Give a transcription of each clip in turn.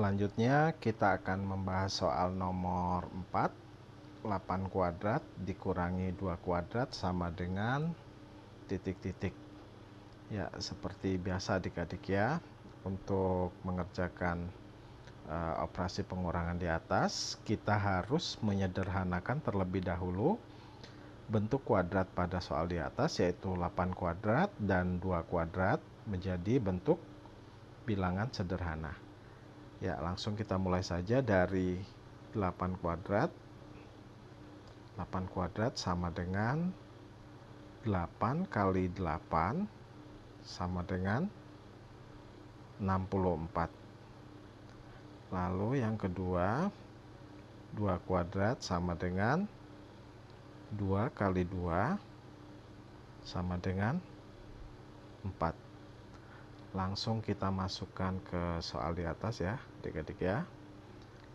Selanjutnya kita akan membahas soal nomor 4 8 kuadrat dikurangi 2 kuadrat sama dengan titik-titik ya seperti biasa adik-adik ya untuk mengerjakan uh, operasi pengurangan di atas kita harus menyederhanakan terlebih dahulu bentuk kuadrat pada soal di atas yaitu 8 kuadrat dan 2 kuadrat menjadi bentuk bilangan sederhana Ya, langsung kita mulai saja dari 8 kuadrat. 8 kuadrat sama dengan 8 kali 8 sama dengan 64. Lalu yang kedua, 2 kuadrat sama dengan 2 kali 2 sama dengan 4 langsung kita masukkan ke soal di atas ya adik-adik ya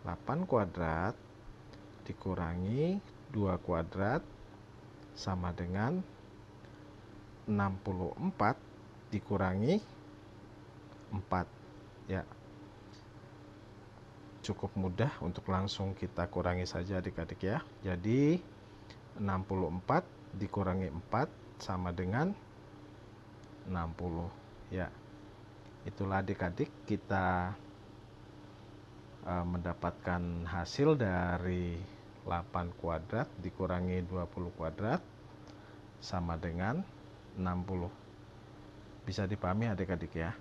8 kuadrat dikurangi 2 kuadrat sama dengan 64 dikurangi 4 ya cukup mudah untuk langsung kita kurangi saja adik-adik ya jadi 64 dikurangi 4 sama dengan 60 ya itulah adik-adik kita e, mendapatkan hasil dari 8 kuadrat dikurangi 20 kuadrat sama dengan 60 bisa dipahami adik-adik ya